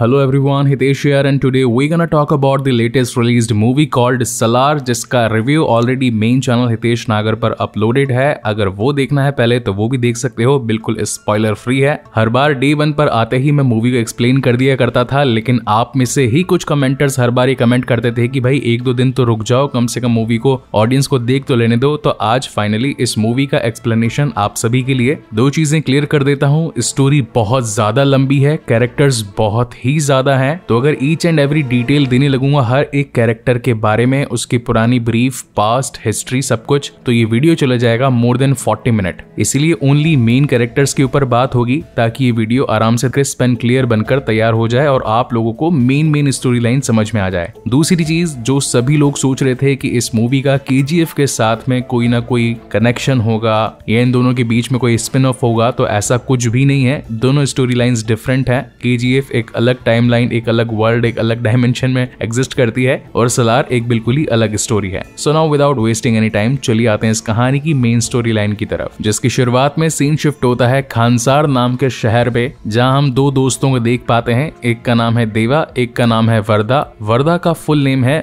hello everyone Hitesh here and today we gonna talk about the latest released movie called Salaar जिसका review already main channel Hitesh Nagar पर uploaded है अगर वो देखना है पहले तो वो भी देख सकते हो बिल्कुल स्पॉइलर फ्री है हर बार डे वन पर आते ही मैं मूवी को एक्सप्लेन कर दिया करता था लेकिन आप में से ही कुछ कमेंटर्स हर बार ये कमेंट करते थे कि भाई एक दो दिन तो रुक जाओ कम से कम मूवी को ऑडियंस को देख तो लेने दो तो आज फाइनली इस मूवी का एक्सप्लेनेशन आप सभी के लिए दो चीजें क्लियर कर देता हूँ स्टोरी बहुत ज्यादा लंबी है कैरेक्टर्स बहुत ही ही ज्यादा है तो अगर ईच एंड एवरी डिटेल देने लगूंगा हर एक कैरेक्टर के बारे में उसकी पुरानी ब्रीफ पास्ट हिस्ट्री सब कुछ तो ये वीडियो चला जाएगा मोर देन फोर्टी मिनट इसलिए ओनली मेन कैरेक्टर्स के ऊपर बात होगी ताकि ये वीडियो आराम से क्रिस्प एंड क्लियर बनकर तैयार हो जाए और आप लोगों को मेन मेन स्टोरी लाइन समझ में आ जाए दूसरी चीज जो सभी लोग सोच रहे थे कि इस मूवी का के के साथ में कोई ना कोई कनेक्शन होगा या इन दोनों के बीच में कोई स्पिन ऑफ होगा तो ऐसा कुछ भी नहीं है दोनों स्टोरी लाइन डिफरेंट है के एक अलग अलग टाइमलाइन एक अलग वर्ल्ड एक अलग डायमेंशन में एग्जिस्ट करती है और सलार एक बिल्कुल ही अलग स्टोरी है so now without wasting any time चलिए आते हैं इस कहानी की मेन स्टोरी लाइन की तरफ जिसकी शुरुआत में सीन शिफ्ट होता है खानसार नाम के शहर पे जहाँ हम दो दोस्तों को देख पाते हैं एक का नाम है देवा एक का नाम है वर्दा वर्दा का फुल नेम है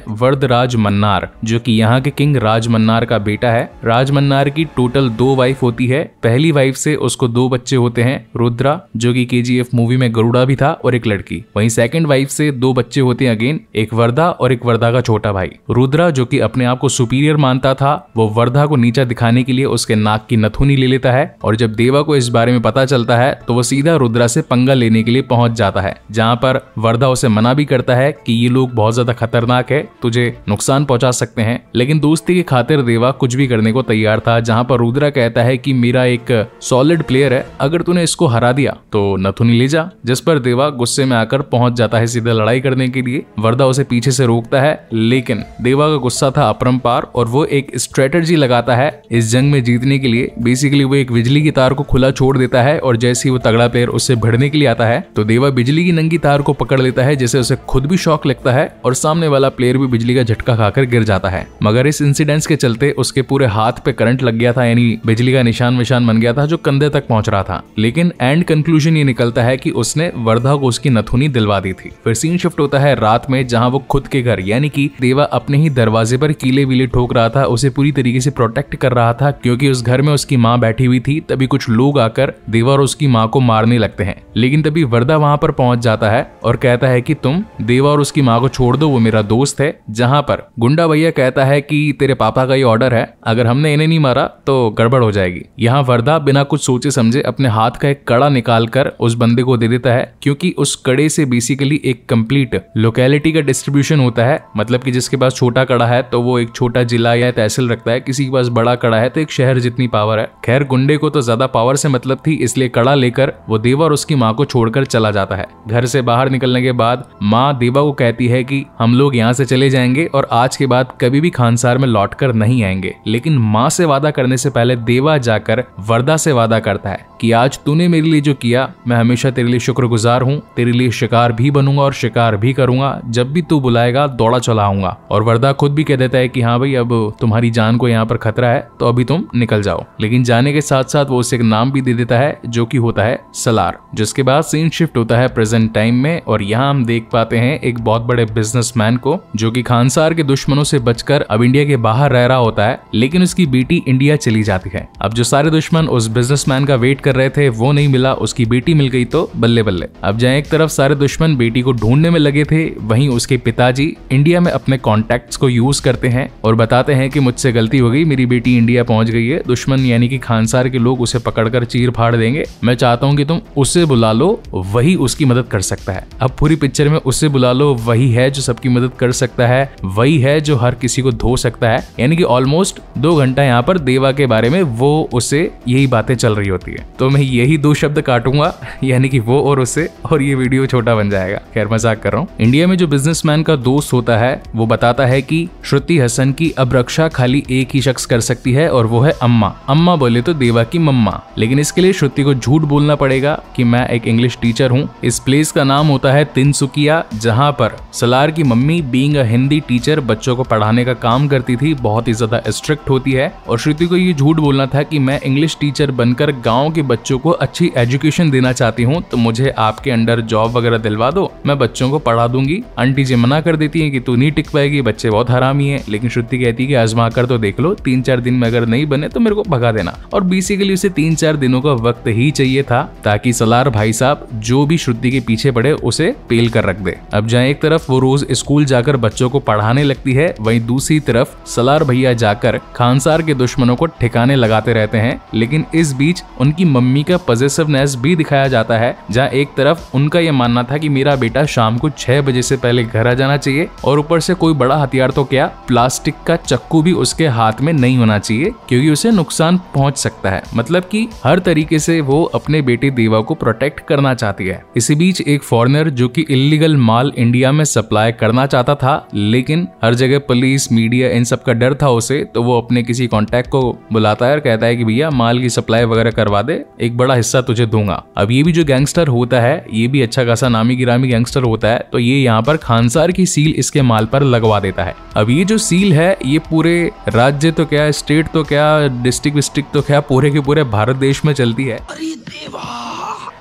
राज मन्नार जो कि यहाँ के किंग राज मन्नार का बेटा है राज मन्नार की टोटल दो वाइफ होती है पहली वाइफ से उसको दो बच्चे होते हैं रुद्रा जो कि केजीएफ मूवी में गरुड़ा भी था और एक लड़की वहीं सेकंड वाइफ से दो बच्चे होते हैं अगेन एक वर्धा और एक वर्धा का छोटा भाई रुद्रा जो कि अपने आप को सुपीरियर मानता था वो वर्धा को नीचा दिखाने के लिए उसके नाक की नथुनी ले लेता है और जब देवा को इस बारे में पता चलता है तो वो सीधा रुद्रा से पंगा लेने के लिए पहुंच जाता है जहाँ पर वर्धा उसे मना भी करता है कि ये लोग बहुत ज्यादा खतरनाक है तुझे नुकसान पहुंचा सकते हैं लेकिन दोस्ती की खातिर देवा कुछ भी करने को तैयार था जहाँ पर रुद्रा कहता है की मेरा एक सॉलिड प्लेयर है अगर तूने इसको हरा दिया तो नथुनी ले जा जिस पर देवा गुस्से में आकर आकर पहुंच जाता है सीधे लड़ाई करने के लिए वर्दा उसे पीछे से रोकता है लेकिन देवा का गुस्सा था अपरम्पार और वो एक स्ट्रेटेजी लगाता है इस जंग में जीतने के लिए बेसिकली वो एक बिजली की तार को खुला छोड़ देता है और जैसे ही वो तगड़ा पेयर उससे भिड़ने के लिए आता है तो देवा बिजली की नंगी तार को पकड़ लेता है जिसे उसे खुद भी शौक लगता है और सामने वाला प्लेयर भी बिजली का झटका खाकर गिर जाता है मगर इस इंसिडेंट के चलते उसके पूरे हाथ पे करंट लग गया था यानी बिजली का निशान विशान बन गया था जो कंधे तक पहुंच रहा था लेकिन एंड कंक्लूजन ये निकलता है कि उसने वर्धा को उसकी नथुनी कंपनी दिलवा दी थी फिर सीन शिफ्ट होता है रात में जहाँ वो खुद के घर यानी कि देवा अपने ही दरवाजे पर कीले वीले ठोक रहा था उसे पूरी तरीके से प्रोटेक्ट कर रहा था क्योंकि उस घर में उसकी माँ बैठी हुई थी तभी कुछ लोग आकर देवा और उसकी माँ को मारने लगते हैं लेकिन तभी वर्दा वहां पर पहुंच जाता है और कहता है कि तुम देवा और उसकी माँ को छोड़ दो वो मेरा दोस्त है जहां पर गुंडा भैया कहता है कि तेरे पापा का ये ऑर्डर है अगर हमने इन्हें नहीं मारा तो गड़बड़ हो जाएगी यहाँ वर्दा बिना कुछ सोचे समझे अपने हाथ का एक कड़ा निकाल कर उस बंदे को दे देता है क्योंकि उस कड़े कड़े से बेसिकली एक कंप्लीट लोकेलिटी का डिस्ट्रीब्यूशन होता है मतलब कि जिसके पास छोटा कड़ा है तो वो एक छोटा जिला या तहसील रखता है किसी के पास बड़ा कड़ा है तो एक शहर जितनी पावर है खैर गुंडे को तो ज्यादा पावर से मतलब थी इसलिए कड़ा लेकर वो देवा और उसकी माँ को छोड़कर चला जाता है घर से बाहर निकलने के बाद माँ देवा को कहती है की हम लोग यहाँ से चले जाएंगे और आज के बाद कभी भी खानसार में लौट कर नहीं आएंगे लेकिन माँ से वादा करने से पहले देवा जाकर वरदा से वादा करता है कि आज तूने मेरे लिए जो किया मैं हमेशा तेरे लिए शुक्रगुजार हूँ तेरे लिए शिकार भी बनूंगा और शिकार भी करूंगा जब भी तू बुलाएगा दौड़ा चलाऊंगा और वरदा खुद भी कह देता है कि हाँ भाई अब तुम्हारी जान को यहाँ पर खतरा है तो अभी तुम निकल जाओ लेकिन जाने के साथ साथ वो उसे एक नाम भी दे देता है जो की होता है सलार जिसके बाद सीन शिफ्ट होता है प्रेजेंट टाइम में और यहाँ हम देख पाते हैं एक बहुत बड़े बिजनेसमैन को जो की खानसार के दुश्मनों से बचकर अब इंडिया के बाहर रह रहा होता है लेकिन उसकी बेटी इंडिया चली जाती है अब जो सारे दुश्मन उस बिजनेसमैन का वेट कर रहे थे वो नहीं मिला उसकी बेटी मिल गई तो बल्ले बल्ले अब जाए एक तरफ सारे दुश्मन बेटी को ढूंढने में लगे थे वहीं उसके पिताजी इंडिया में अपने कॉन्टैक्ट्स को यूज करते हैं और बताते हैं कि मुझसे गलती हो गई मेरी बेटी इंडिया पहुंच गई है दुश्मन यानी कि खानसार के लोग उसे पकड़कर चीर फाड़ देंगे मैं चाहता हूँ कि तुम उसे बुला लो वही उसकी मदद कर सकता है अब पूरी पिक्चर में उसे बुला लो वही है जो सबकी मदद कर सकता है वही है जो हर किसी को धो सकता है यानी कि ऑलमोस्ट दो घंटा यहाँ पर देवा के बारे में वो उसे यही बातें चल रही होती है तो मैं यही दो शब्द काटूंगा यानी कि वो और उसे और ये वीडियो छोटा बन जाएगा खैर मजाक कर रहा हूँ इंडिया में जो बिजनेसमैन का दोस्त होता है वो बताता है कि श्रुति हसन की अब रक्षा खाली एक ही शख्स कर सकती है और वो है अम्मा अम्मा बोले तो देवा की मम्मा लेकिन इसके लिए श्रुति को झूठ बोलना पड़ेगा कि मैं एक इंग्लिश टीचर हूँ इस प्लेस का नाम होता है तिनसुकिया जहाँ पर सलार की मम्मी बींग हिंदी टीचर बच्चों को पढ़ाने का काम करती थी बहुत ही ज्यादा स्ट्रिक्ट होती है और श्रुति को ये झूठ बोलना था कि मैं इंग्लिश टीचर बनकर गाँव के बच्चों को अच्छी एजुकेशन देना चाहती हूँ तो मुझे आपके अंडर जॉब वगैरह दिलवा दो मैं बच्चों को पढ़ा दूंगी आंटी जी मना कर देती है कि तू नहीं टिक पाएगी बच्चे बहुत हरामी है लेकिन श्रुति कहती है कि आजमा कर तो देख लो तीन चार दिन में अगर नहीं बने तो मेरे को भगा देना और बेसिकली उसे तीन चार दिनों का वक्त ही चाहिए था ताकि सलार भाई साहब जो भी श्रुति के पीछे पड़े उसे पेल कर रख दे अब जहाँ एक तरफ वो रोज स्कूल जाकर बच्चों को पढ़ाने लगती है वहीं दूसरी तरफ सलार भैया जाकर खानसार के दुश्मनों को ठिकाने लगाते रहते हैं लेकिन इस बीच उनकी मम्मी का पजेसिवनेस भी दिखाया जाता है जहाँ एक तरफ उनका ये मानना मानना था कि मेरा बेटा शाम को छह बजे से पहले घर आ जाना चाहिए और ऊपर से कोई बड़ा हथियार तो क्या प्लास्टिक का चक्कू भी उसके हाथ में नहीं होना चाहिए क्योंकि उसे नुकसान पहुंच सकता है मतलब कि हर तरीके से वो अपने बेटे देवा को प्रोटेक्ट करना चाहती है इसी बीच एक फॉरनर जो कि इलीगल माल इंडिया में सप्लाई करना चाहता था लेकिन हर जगह पुलिस मीडिया इन सब का डर था उसे तो वो अपने किसी कॉन्टेक्ट को बुलाता है और कहता है कि भैया माल की सप्लाई वगैरह करवा दे एक बड़ा हिस्सा तुझे दूंगा अब ये भी जो गैंगस्टर होता है ये भी अच्छा खासा जैसा नामी गिरामी गैंगस्टर होता है तो ये यहाँ पर खानसार की सील इसके माल पर लगवा देता है अब ये जो सील है ये पूरे राज्य तो क्या स्टेट तो क्या डिस्ट्रिक्ट विस्ट्रिक्ट तो क्या पूरे के पूरे भारत देश में चलती है अरे देवा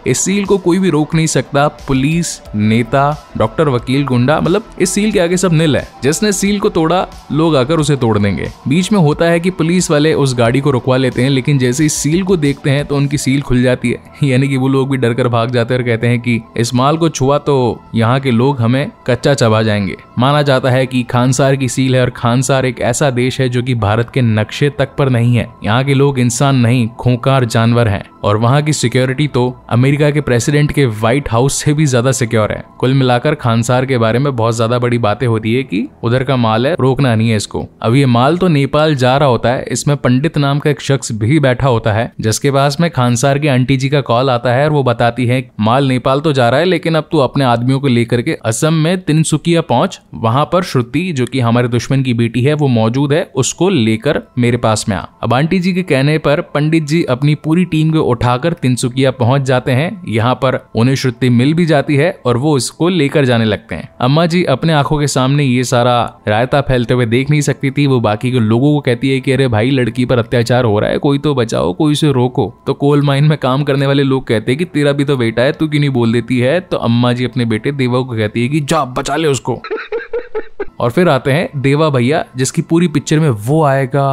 इस सील को कोई भी रोक नहीं सकता पुलिस नेता डॉक्टर वकील गुंडा मतलब इस सील के आगे सब नील है जिसने सील को तोड़ा लोग आकर उसे तोड़ देंगे बीच में होता है कि पुलिस वाले उस गाड़ी को रुकवा लेते हैं लेकिन जैसे इस सील को देखते हैं तो उनकी सील खुल जाती है यानी कि वो लोग भी डर कर भाग जाते हैं और कहते हैं कि इस माल को छुआ तो यहाँ के लोग हमें कच्चा चबा जाएंगे माना जाता है कि खानसार की सील है और खानसार एक ऐसा देश है जो कि भारत के नक्शे तक पर नहीं है यहाँ के लोग इंसान नहीं खूंखार जानवर हैं और वहाँ की सिक्योरिटी तो अमेरिका अमेरिका के प्रेसिडेंट के व्हाइट हाउस से भी ज्यादा सिक्योर है कुल मिलाकर खानसार के बारे में बहुत ज्यादा बड़ी बातें होती है कि उधर का माल है रोकना नहीं है इसको अब ये माल तो नेपाल जा रहा होता है इसमें पंडित नाम का एक शख्स भी बैठा होता है जिसके पास में खानसार की आंटी जी का कॉल आता है और वो बताती है माल नेपाल तो जा रहा है लेकिन अब तू अपने आदमियों को लेकर के असम में तिनसुकिया पहुंच वहां पर श्रुति जो की हमारे दुश्मन की बेटी है वो मौजूद है उसको लेकर मेरे पास में आ अब आंटी जी के कहने पर पंडित जी अपनी पूरी टीम को उठाकर तिनसुकिया पहुंच जाते हैं हैं यहाँ पर उन्हें श्रुति मिल भी जाती है और वो इसको लेकर जाने लगते हैं अम्मा जी अपने आंखों के सामने ये सारा रायता फैलते हुए देख नहीं सकती थी वो बाकी के लोगों को कहती है कि अरे भाई लड़की पर अत्याचार हो रहा है कोई तो बचाओ कोई उसे रोको तो कोल माइन में काम करने वाले लोग कहते हैं कि तेरा भी तो बेटा है तू क्यों नहीं बोल देती है तो अम्मा जी अपने बेटे देवा को कहती है कि जा बचा ले उसको और फिर आते हैं देवा भैया जिसकी पूरी पिक्चर में वो आएगा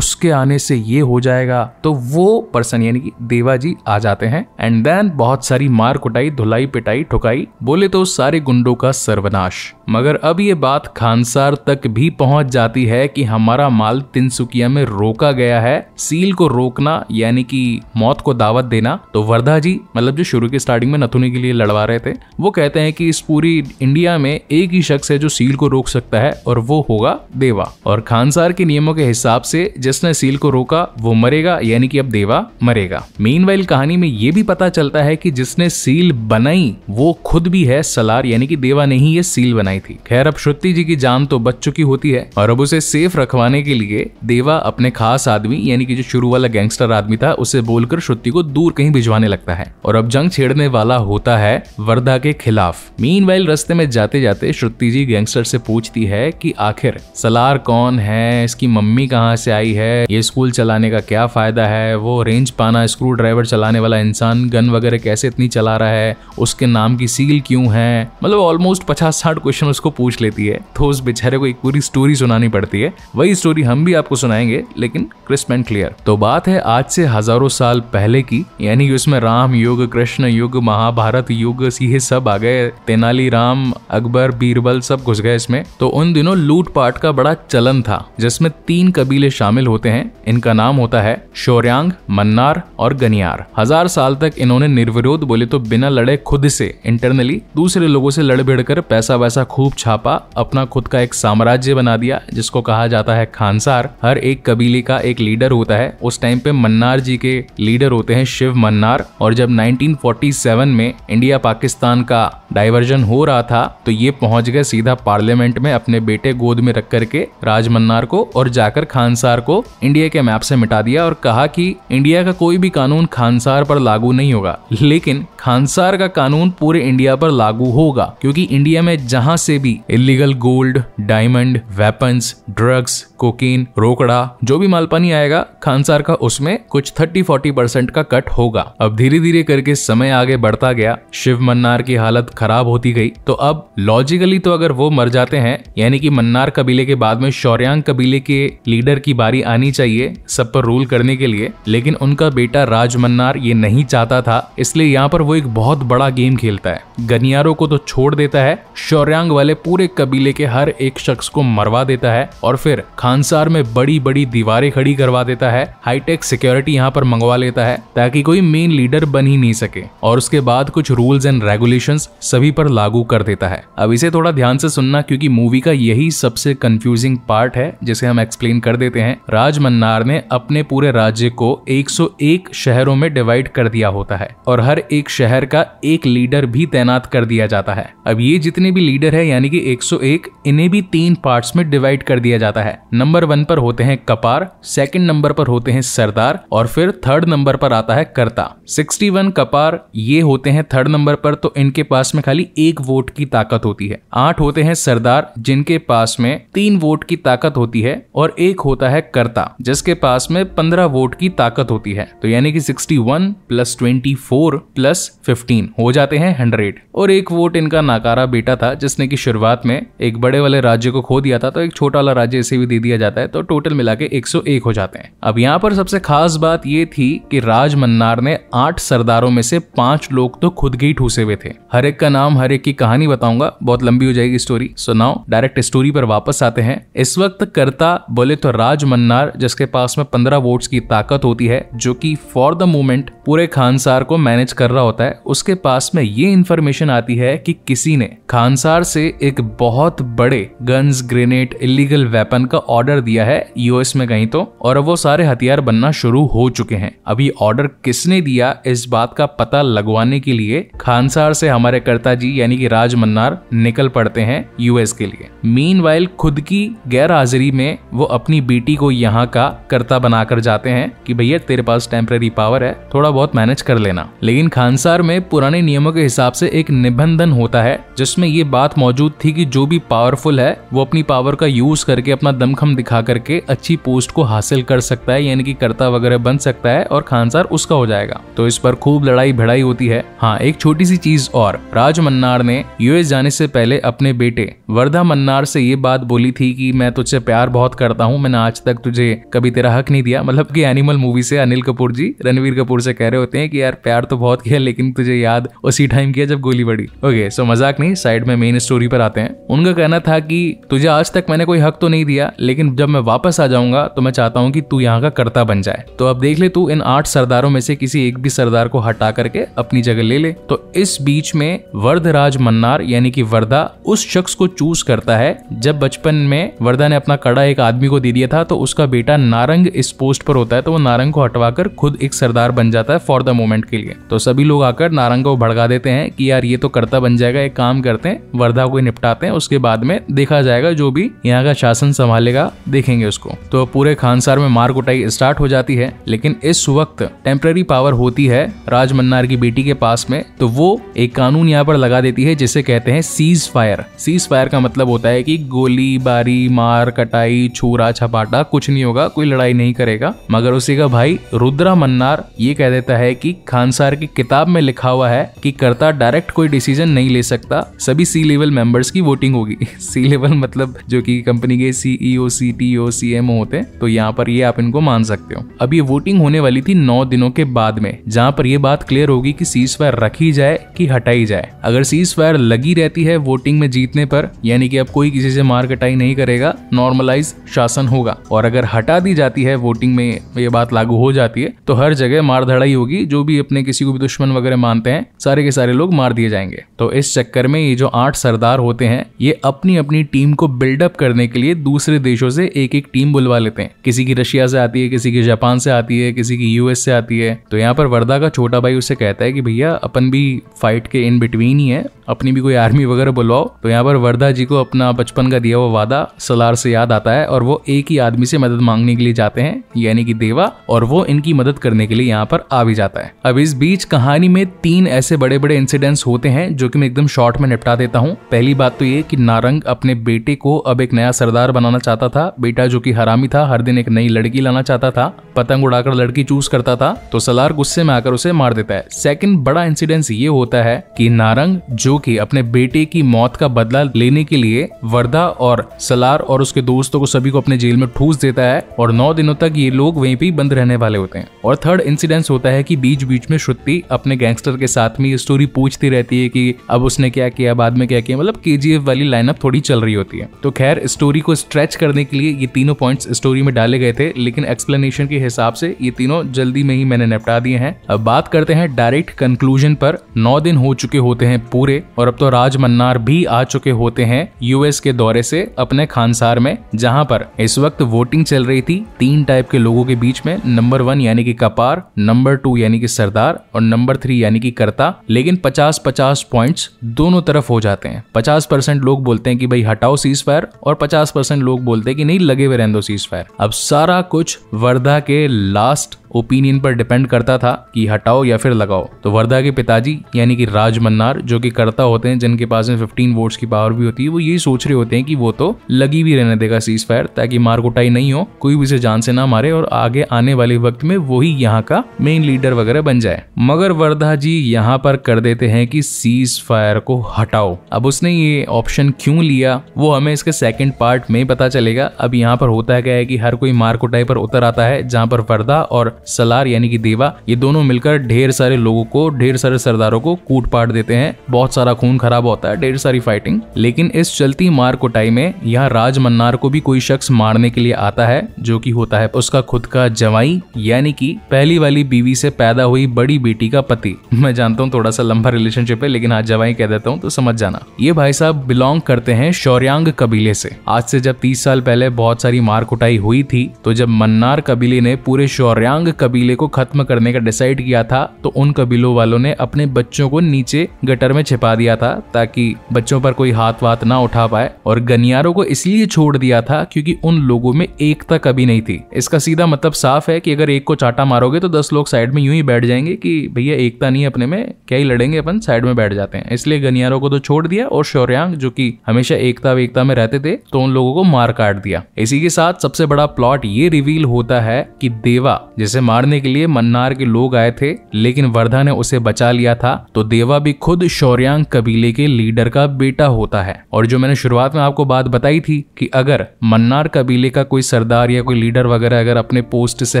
उसके आने से ये हो जाएगा तो वो पर्सन यानी कि देवा जी आ जाते हैं एंड देन बहुत सारी मार कुटाई धुलाई पिटाई ठुकाई बोले तो सारे गुंडों का सर्वनाश मगर अब ये बात खानसार तक भी पहुंच जाती है कि हमारा माल तिनसुकिया में रोका गया है सील को रोकना यानी कि मौत को दावत देना तो वर्धा जी मतलब जो शुरू के स्टार्टिंग में नथुनी के लिए लड़वा रहे थे वो कहते हैं कि इस पूरी इंडिया में एक ही शख्स है जो सील को रोक सकता सकता है और वो होगा देवा और खानसार के नियमों के हिसाब से जिसने सील को रोका वो मरेगा यानी कि अब देवा मरेगा मेन कहानी में ये भी पता चलता है कि जिसने सील बनाई वो खुद भी है सलार यानी कि देवा ने ही ये सील बनाई थी खैर अब श्रुति जी की जान तो बच चुकी होती है और अब उसे सेफ रखवाने के लिए देवा अपने खास आदमी यानी कि जो शुरू वाला गैंगस्टर आदमी था उसे बोलकर श्रुति को दूर कहीं भिजवाने लगता है और अब जंग छेड़ने वाला होता है वर्धा के खिलाफ मीन वाइल रस्ते में जाते जाते श्रुति जी गैंगस्टर से पूछती होती है कि आखिर सलार कौन है इसकी मम्मी कहाँ से आई है ये स्कूल चलाने का क्या फायदा है वो रेंज पाना स्क्रू ड्राइवर चलाने वाला इंसान गन वगैरह कैसे इतनी चला रहा है उसके नाम की सील क्यों है मतलब ऑलमोस्ट पचास साठ क्वेश्चन उसको पूछ लेती है तो उस बेचारे को एक पूरी स्टोरी सुनानी पड़ती है वही स्टोरी हम भी आपको सुनाएंगे लेकिन क्रिस्प एंड क्लियर तो बात है आज से हजारों साल पहले की यानी कि उसमें राम युग कृष्ण युग महाभारत युग ये सब आ गए तेनाली राम अकबर बीरबल सब घुस गए इसमें तो उन दिनों लूटपाट का बड़ा चलन था जिसमें तीन कबीले शामिल होते हैं इनका नाम होता है शोरयांग मन्नार और गनियार हजार साल तक इन्होंने निर्विरोध बोले तो बिना लड़े खुद से इंटरनली दूसरे लोगों से लड़ भिड़ कर पैसा वैसा खूब छापा अपना खुद का एक साम्राज्य बना दिया जिसको कहा जाता है खानसार हर एक कबीले का एक लीडर होता है उस टाइम पे मन्नार जी के लीडर होते हैं शिव मन्नार और जब 1947 में इंडिया पाकिस्तान का डाइवर्जन हो रहा था तो ये पहुंच गए सीधा पार्लियामेंट में अपने बेटे गोद में रख करके राज मन्नार को और जाकर खानसार को इंडिया के मैप से मिटा दिया और कहा कि इंडिया का कोई भी कानून खानसार पर लागू नहीं होगा लेकिन खानसार का कानून पूरे इंडिया पर लागू होगा क्योंकि इंडिया में जहां से भी illegal gold diamond weapons drugs cocaine रोकड़ा जो भी मालपानी आएगा खानसार का उसमें कुछ थर्टी फोर्टी परसेंट का कट होगा अब धीरे धीरे करके समय आगे बढ़ता गया शिव मन्नार की हालत खराब होती गई तो अब लॉजिकली तो अगर वो मर जाते हैं यानी कि मन्नार कबीले के बाद में शौर्यांग कबीले के लीडर की बारी आनी चाहिए सब पर रूल करने के लिए लेकिन उनका बेटा राज मन्नार ये नहीं चाहता था इसलिए यहाँ पर वो एक बहुत बड़ा गेम खेलता है गनियारों को तो छोड़ देता है शौर्यांग वाले पूरे कबीले के हर एक शख्स को मरवा देता है और फिर खानसार में बड़ी बड़ी दीवारें खड़ी करवा देता है हाईटेक सिक्योरिटी यहाँ पर मंगवा लेता है ताकि कोई मेन लीडर बन ही नहीं सके और उसके बाद कुछ रूल्स एंड रेगुलेशन सभी पर लागू कर देता है अब इसे थोड़ा ध्यान से सुनना क्योंकि मूवी का का यही सबसे कंफ्यूजिंग पार्ट है जिसे हम एक्सप्लेन कर देते हैं राजमन्नार ने अपने पूरे राज्य को 101 शहरों में डिवाइड कर दिया होता है और हर एक शहर का एक लीडर भी तैनात कर दिया जाता है अब ये जितने भी लीडर है यानी कि 101 इन्हें भी तीन पार्ट में डिवाइड कर दिया जाता है नंबर वन पर होते हैं कपार सेकेंड नंबर पर होते हैं सरदार और फिर थर्ड नंबर पर आता है करता सिक्सटी कपार ये होते हैं थर्ड नंबर पर तो इनके पास में खाली एक वोट की ताकत होती है आठ होते हैं सरदार जिनके पास में तीन वोट की ताकत होती है और एक होता है कर्ता जिसके पास में पंद्रह वोट की ताकत होती है तो यानी कि sixty one plus twenty four plus fifteen हो जाते हैं हंड्रेड और एक वोट इनका नाकारा बेटा था जिसने की शुरुआत में एक बड़े वाले राज्य को खो दिया था तो एक छोटा वाला राज्य इसे भी दे दिया जाता है तो टोटल मिला के एक हो जाते हैं अब यहाँ पर सबसे खास बात ये थी कि राज मन्नार ने आठ सरदारों में से पांच लोग तो खुद के ही ठूसे हुए थे हर एक का नाम हर एक की कहानी बताऊंगा बहुत लंबी हो जाएगी story so now direct story पर वापस आते हैं इस वक्त करता बोले तो राज मन्नार जिसके पास में पंद्रह वोट्स की ताकत होती है जो कि फॉर द मोमेंट पूरे खानसार को मैनेज कर रहा होता है उसके पास में ये इंफॉर्मेशन आती है कि किसी ने खानसार से एक बहुत बड़े गन्स ग्रेनेड इलीगल वेपन का ऑर्डर दिया है यूएस में कहीं तो और वो सारे हथियार बनना शुरू हो चुके हैं अभी ऑर्डर किसने दिया इस बात का पता लगवाने के लिए खानसार से हमारे कर्ता जी यानी कि राज मन्नार निकल पड़ते हैं यूएस के लिए मीन खुद की गैर हाजिरी में वो अपनी बेटी को यहाँ का करता बनाकर जाते हैं कि भैया तेरे पास टेम्प्रेरी पावर है थोड़ा बहुत मैनेज कर लेना लेकिन खानसार में पुराने नियमों के हिसाब से एक निबंधन होता है जिसमें ये बात मौजूद थी कि जो भी पावरफुल है वो अपनी पावर का यूज करके अपना दमखम दिखा करके अच्छी पोस्ट को हासिल कर सकता है यानी कि कर्ता वगैरह बन सकता है और खानसार उसका हो जाएगा तो इस पर खूब लड़ाई भिड़ाई होती है हाँ एक छोटी सी चीज और राज मन्नार ने यूएस जाने से पहले अपने बेटे वर्धा मन्नार मन्नार से ये बात बोली थी कि मैं तुझसे प्यार बहुत करता हूँ मैंने आज तक तुझे कभी तेरा हक नहीं दिया मतलब कि एनिमल मूवी से अनिल कपूर जी रणवीर कपूर से कह रहे होते हैं कि यार प्यार तो बहुत किया लेकिन तुझे याद उसी टाइम किया जब गोली बड़ी ओके सो मजाक नहीं साइड में मेन स्टोरी पर आते हैं उनका कहना था कि तुझे आज तक मैंने कोई हक तो नहीं दिया लेकिन जब मैं वापस आ जाऊंगा तो मैं चाहता हूँ कि तू यहाँ का कर्ता बन जाए तो अब देख ले तू इन आठ सरदारों में से किसी एक भी सरदार को हटा करके अपनी जगह ले ले तो इस बीच में वर्धराज मन्नार यानी कि वर्धा उस शख्स को चूज करता है है जब बचपन में वर्धा ने अपना कड़ा एक आदमी को दे दिया था तो उसका बेटा नारंग इस पोस्ट पर होता है तो वो नारंग को हटवाकर खुद एक सरदार बन जाता है फॉर द मोमेंट के लिए तो सभी लोग आकर नारंग को भड़का देते हैं कि यार ये तो करता बन जाएगा एक काम करते हैं वर्धा को निपटाते हैं उसके बाद में देखा जाएगा जो भी यहाँ का शासन संभालेगा देखेंगे उसको तो पूरे खानसार में मार कुटाई स्टार्ट हो जाती है लेकिन इस वक्त टेम्पररी पावर होती है राजमन्नार की बेटी के पास में तो वो एक कानून यहाँ पर लगा देती है जिसे कहते हैं सीज फायर सीज फायर का मतलब होता है है कि गोली बारी मार कटाई छूरा छपाटा कुछ नहीं होगा कोई लड़ाई नहीं करेगा मगर उसी का भाई रुद्रा मन्नार ये कह देता है कि खानसार की किताब में लिखा हुआ है कि करता डायरेक्ट कोई डिसीजन नहीं ले सकता सभी सी लेवल मेंबर्स की वोटिंग होगी सी लेवल मतलब जो कि कंपनी के CEO C T O C M होते हैं तो यहाँ पर ये आप इनको मान सकते हो अब ये वोटिंग होने वाली थी नौ दिनों के बाद में जहाँ पर ये बात क्लियर होगी कि सीज फायर रखी जाए कि हटाई जाए अगर सीज फायर लगी रहती है वोटिंग में जीतने पर यानी कि अब कोई किसी से मार कटाई नहीं करेगा नॉर्मलाइज शासन होगा और अगर हटा दी जाती है वोटिंग में ये बात लागू हो जाती है तो हर जगह मार धड़ाई होगी जो भी अपने किसी को भी दुश्मन वगैरह मानते हैं सारे के सारे लोग मार दिए जाएंगे तो इस चक्कर में ये जो आठ सरदार होते हैं ये अपनी अपनी टीम को बिल्डअप करने के लिए दूसरे देशों से एक एक टीम बुलवा लेते हैं किसी की रशिया से आती है किसी की जापान से आती है किसी की यूएस से आती है तो यहाँ पर वर्दा का छोटा भाई उसे कहता है कि भैया अपन भी फाइट के इन बिटवीन ही है अपनी भी कोई आर्मी वगैरह बुलवाओ तो यहाँ पर वर्दा जी को अपना अपना बचपन का दिया हुआ वादा सलार से याद आता है और वो एक ही आदमी से मदद मांगने के लिए जाते हैं यानी कि देवा और वो इनकी मदद करने के लिए यहाँ पर आ भी जाता है अब इस बीच कहानी में तीन ऐसे बड़े बड़े इंसिडेंट्स होते हैं जो कि मैं एकदम शॉर्ट में निपटा देता हूँ पहली बात तो ये कि नारंग अपने बेटे को अब एक नया सरदार बनाना चाहता था बेटा जो की हरामी था हर दिन एक नई लड़की लाना चाहता था पतंग उड़ाकर लड़की चूज करता था तो सलार गुस्से में आकर उसे मार देता है सेकंड बड़ा इंसिडेंट ये होता है कि नारंग जो कि अपने बेटे की मौत का बदला लेने के लिए वर्धा और सलार और उसके दोस्तों को सभी को अपने जेल में ठूस देता है और नौ दिनों तक ये लोग वहीं पे बंद रहने वाले होते हैं और थर्ड इंसिडेंस होता है कि बीच बीच में श्रुति अपने गैंगस्टर के साथ में ये स्टोरी पूछती रहती है कि अब उसने क्या किया बाद में क्या किया मतलब के वाली लाइनअप थोड़ी चल रही होती है तो खैर स्टोरी को स्ट्रेच करने के लिए ये तीनों पॉइंट्स स्टोरी में डाले गए थे लेकिन एक्सप्लेनेशन के हिसाब से ये तीनों जल्दी में ही मैंने निपटा दिए हैं अब बात करते हैं डायरेक्ट कंक्लूजन पर नौ दिन हो चुके होते हैं पूरे और अब तो राज मन्नार भी आ चुके होते हैं यू यूएस के दौरे से अपने खानसार में जहां पर इस वक्त वोटिंग चल रही थी तीन टाइप के लोगों के बीच में नंबर वन यानी कि कपार नंबर टू यानी कि सरदार और नंबर थ्री यानी कि करता लेकिन पचास पचास पॉइंट दोनों तरफ हो जाते हैं पचास परसेंट लोग बोलते हैं कि भाई हटाओ सीज फायर और पचास परसेंट लोग बोलते हैं कि नहीं लगे हुए रहने दो सीज फायर अब सारा कुछ वर्धा के लास्ट ओपिनियन पर डिपेंड करता था कि हटाओ या फिर लगाओ तो वर्धा के पिताजी यानी कि राज मन्नार जो कि करता होते हैं जिनके पास में फिफ्टीन वोट्स की पावर भी होती है वो यही सोच रहे होते हैं कि वो तो लगी भी रहने देगा सीज फायर ताकि मारकुटाई नहीं हो कोई भी उसे जान से ना मारे और आगे आने वाले वक्त में ही यहाँ का मेन लीडर वगैरह बन जाए मगर वर्धा जी यहाँ पर कर देते हैं कि सीज फायर को हटाओ अब उसने ये ऑप्शन क्यों लिया वो हमें इसके सेकेंड पार्ट में पता चलेगा अब यहाँ पर होता है क्या है कि हर कोई मार पर उतर आता है जहाँ पर वर्धा और सलार यानी कि देवा ये दोनों मिलकर ढेर सारे लोगों को ढेर सारे सरदारों को कूट पाट देते हैं बहुत सारा खून खराब होता है ढेर सारी फाइटिंग लेकिन इस चलती मार कोटाई में यहाँ राज मन्नार को भी कोई शख्स मारने के लिए आता है जो की होता है उसका खुद का जवाई यानी की पहली वाली बीवी से पैदा हुई बड़ी बेटी का पति मैं जानता हूँ थोड़ा सा लंबा रिलेशनशिप है लेकिन हाँ जवाई कह देता हूँ तो समझ जाना ये भाई साहब बिलोंग करते हैं शौर्यांग कबीले से आज से जब तीस साल पहले बहुत सारी मार कुटाई हुई थी तो जब मन्नार कबीले ने पूरे शौर्यांग कबीले को खत्म करने का डिसाइड किया था तो उन कबीलों वालों ने अपने बच्चों को नीचे गटर में छिपा दिया था ताकि बच्चों पर कोई हाथ वात ना उठा पाए और गनियारों को इसलिए छोड़ दिया था क्योंकि उन लोगों में एकता कभी नहीं थी इसका सीधा मतलब साफ है कि अगर एक को चाटा मारोगे तो दस लोग साइड में यूं ही बैठ जाएंगे कि भैया एकता नहीं अपने में क्या ही लड़ेंगे अपन साइड में बैठ जाते हैं इसलिए गनियारों को तो छोड़ दिया और शौर्यांग जो कि हमेशा एकता वेकता में रहते थे तो उन लोगों को मार काट दिया इसी के साथ सबसे बड़ा प्लॉट ये रिवील होता है कि देवा जिसे उसे मारने के लिए मन्नार के लोग आए थे लेकिन वर्धा ने उसे बचा लिया था तो देवा भी खुद शौर्यांग कबीले के लीडर का बेटा होता है और जो मैंने शुरुआत में आपको बात बताई थी कि अगर मन्नार कबीले का कोई सरदार या कोई लीडर वगैरह अगर अपने पोस्ट से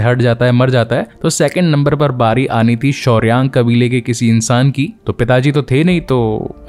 हट जाता है मर जाता है तो सेकेंड नंबर पर बारी आनी थी शौर्यांग कबीले के किसी इंसान की तो पिताजी तो थे नहीं तो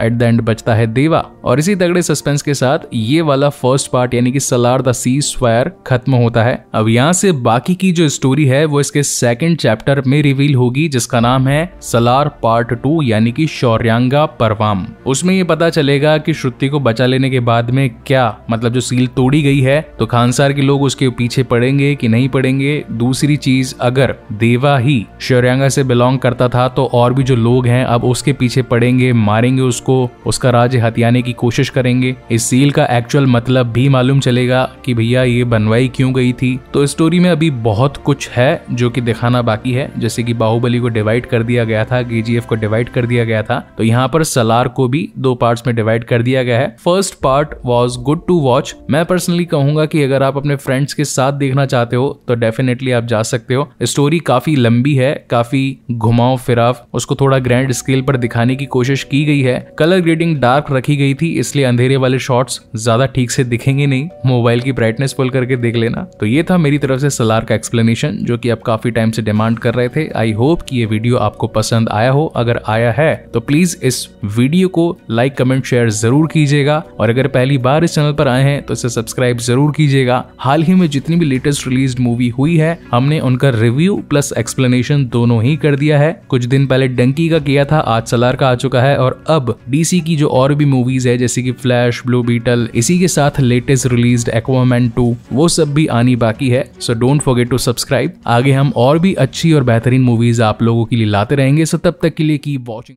एट द एंड बचता है देवा और इसी तगड़े सस्पेंस के साथ ये वाला फर्स्ट पार्ट यानी कि सलार द सी स्वायर खत्म होता है अब यहाँ से बाकी की जो स्टोरी है वो इसके के सेकंड चैप्टर में रिवील होगी जिसका नाम है सलार पार्ट टू यानी कि शौर्यांगा परवाम उसमें ये पता चलेगा कि श्रुति को बचा लेने के बाद में क्या मतलब जो सील तोड़ी गई है तो खानसार के लोग उसके पीछे पड़ेंगे कि नहीं पड़ेंगे दूसरी चीज अगर देवा ही शौर्यांगा से बिलोंग करता था तो और भी जो लोग हैं अब उसके पीछे पड़ेंगे मारेंगे उसको उसका राज्य हथियाने की कोशिश करेंगे इस सील का एक्चुअल मतलब भी मालूम चलेगा कि भैया ये बनवाई क्यों गई थी तो स्टोरी में अभी बहुत कुछ है जो कि दिखाना बाकी है जैसे कि बाहुबली को डिवाइड कर दिया गया था केजीएफ को डिवाइड कर दिया गया था तो यहाँ पर सलार को भी दो पार्ट्स में डिवाइड कर दिया गया है first part was good to watch मैं पर्सनली कहूंगा कि अगर आप अपने फ्रेंड्स के साथ देखना चाहते हो तो डेफिनेटली आप जा सकते हो स्टोरी काफी लंबी है काफी घुमाओ फिराव उसको थोड़ा ग्रैंड स्केल पर दिखाने की कोशिश की गई है कलर ग्रेडिंग डार्क रखी गई थी इसलिए अंधेरे वाले शॉट्स ज्यादा ठीक से दिखेंगे नहीं मोबाइल की ब्राइटनेस फुल करके देख लेना तो ये था मेरी तरफ से सलार का एक्सप्लेनेशन जो कि आप काफी काफ़ी टाइम से डिमांड कर रहे थे आई होप कि ये वीडियो आपको पसंद आया हो अगर आया है तो प्लीज़ इस वीडियो को लाइक कमेंट शेयर ज़रूर कीजिएगा और अगर पहली बार इस चैनल पर आए हैं तो इसे सब्सक्राइब ज़रूर कीजिएगा हाल ही में जितनी भी लेटेस्ट रिलीज मूवी हुई है हमने उनका रिव्यू प्लस एक्सप्लेनेशन दोनों ही कर दिया है कुछ दिन पहले डंकी का किया था आज सलार का आ चुका है और अब डीसी की जो और भी मूवीज है जैसे कि फ्लैश ब्लू बीटल इसी के साथ लेटेस्ट रिलीज एक्वामैन टू वो सब भी आनी बाकी है so don't forget to subscribe आगे हम हम और भी अच्छी और बेहतरीन मूवीज़ आप लोगों के लिए लाते रहेंगे सो तब तक के लिए की वॉचिंग